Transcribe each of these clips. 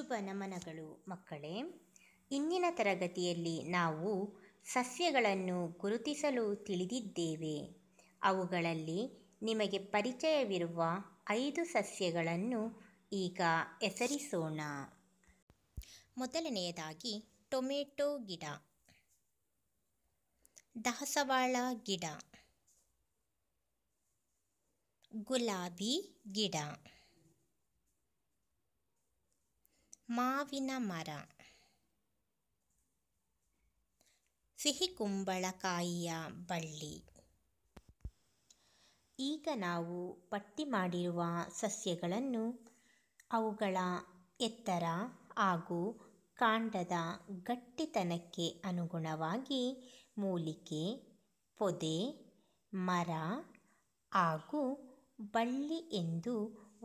ಶುಭ ನಮನಗಳು ಮಕ್ಕಳೇ ಇಂದಿನ ತರಗತಿಯಲ್ಲಿ ನಾವು ಸಸ್ಯಗಳನ್ನು ಗುರುತಿಸಲು ತಿಳಿದಿದ್ದೇವೆ ಅವುಗಳಲ್ಲಿ ನಿಮಗೆ ಪರಿಚಯವಿರುವ ಐದು ಸಸ್ಯಗಳನ್ನು ಈಗ ಹೆಸರಿಸೋಣ ಮೊದಲನೆಯದಾಗಿ ಟೊಮೆಟೊ ಗಿಡ ದಾಸವಾಳ ಗಿಡ ಗುಲಾಬಿ ಗಿಡ ಮಾವಿನ ಮರ ಸಿಹಿ ಕುಂಬಳಕಾಯಿಯ ಬಳ್ಳಿ ಈಗ ನಾವು ಪಟ್ಟಿ ಮಾಡಿರುವ ಸಸ್ಯಗಳನ್ನು ಅವುಗಳ ಎತ್ತರ ಹಾಗೂ ಕಾಂಡದ ಗಟ್ಟಿತನಕ್ಕೆ ಅನುಗುಣವಾಗಿ ಮೂಲಿಕೆ ಪೊದೆ ಮರ ಹಾಗೂ ಬಳ್ಳಿ ಎಂದು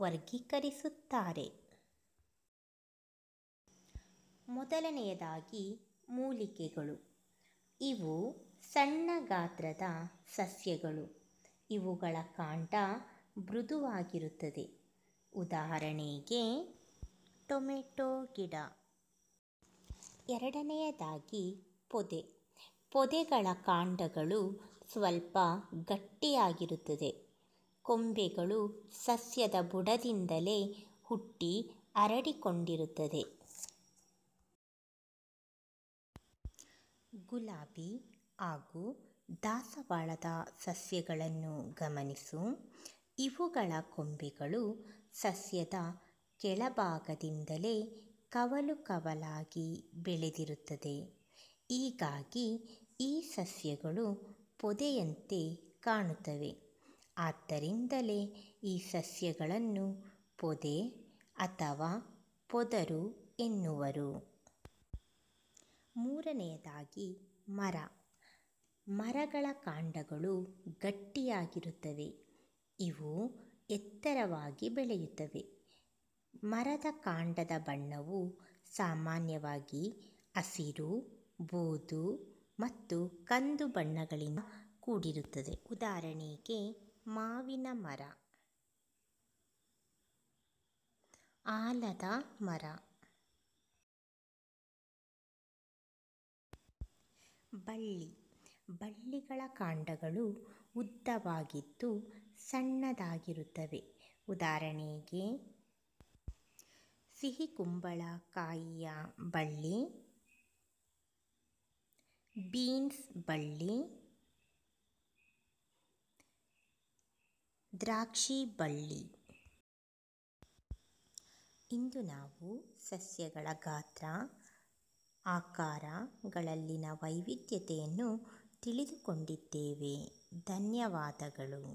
ವರ್ಗೀಕರಿಸುತ್ತಾರೆ ಮೊದಲನೆಯದಾಗಿ ಮೂಲಿಕೆಗಳು ಇವು ಸಣ್ಣ ಗಾತ್ರದ ಸಸ್ಯಗಳು ಇವುಗಳ ಕಾಂಡ ಮೃದುವಾಗಿರುತ್ತದೆ ಉದಾಹರಣೆಗೆ ಟೊಮೆಟೊ ಗಿಡ ಎರಡನೆಯದಾಗಿ ಪೊದೆ ಪೊದೆಗಳ ಕಾಂಡಗಳು ಸ್ವಲ್ಪ ಗಟ್ಟಿಯಾಗಿರುತ್ತದೆ ಕೊಂಬೆಗಳು ಸಸ್ಯದ ಬುಡದಿಂದಲೇ ಹುಟ್ಟಿ ಅರಡಿಕೊಂಡಿರುತ್ತದೆ ಗುಲಾಬಿ ಹಾಗೂ ದಾಸವಾಳದ ಸಸ್ಯಗಳನ್ನು ಗಮನಿಸು ಇವುಗಳ ಕೊಂಬೆಗಳು ಸಸ್ಯದ ಕೆಳಭಾಗದಿಂದಲೇ ಕವಲು ಕವಲಾಗಿ ಬೆಳೆದಿರುತ್ತದೆ ಹೀಗಾಗಿ ಈ ಸಸ್ಯಗಳು ಪೊದೆಯಂತೆ ಕಾಣುತ್ತವೆ ಆದ್ದರಿಂದಲೇ ಈ ಸಸ್ಯಗಳನ್ನು ಪೊದೆ ಅಥವಾ ಪೊದರು ಎನ್ನುವರು ಮೂರನೆಯದಾಗಿ ಮರ ಮರಗಳ ಕಾಂಡಗಳು ಗಟ್ಟಿಯಾಗಿರುತ್ತವೆ ಇವು ಎತ್ತರವಾಗಿ ಬೆಳೆಯುತ್ತವೆ ಮರದ ಕಾಂಡದ ಬಣ್ಣವು ಸಾಮಾನ್ಯವಾಗಿ ಹಸಿರು ಬೂದು ಮತ್ತು ಕಂದು ಬಣ್ಣಗಳಿಂದ ಕೂಡಿರುತ್ತದೆ ಉದಾಹರಣೆಗೆ ಮಾವಿನ ಮರ ಆಲದ ಮರ ಬಳ್ಳಿ ಬಳ್ಳಿಗಳ ಕಾಂಡಗಳು ಉದ್ದವಾಗಿದ್ದು ಸಣ್ಣದಾಗಿರುತ್ತವೆ ಉದಾಹರಣೆಗೆ ಸಿಹಿ ಕಾಯಿಯ ಬಳ್ಳಿ ಬೀನ್ಸ್ ಬಳ್ಳಿ ದ್ರಾಕ್ಷಿ ಬಳ್ಳಿ ಇಂದು ನಾವು ಸಸ್ಯಗಳ ಗಾತ್ರ ಆಕಾರಗಳಲ್ಲಿನ ವೈವಿಧ್ಯತೆಯನ್ನು ತಿಳಿದುಕೊಂಡಿದ್ದೇವೆ ಧನ್ಯವಾದಗಳು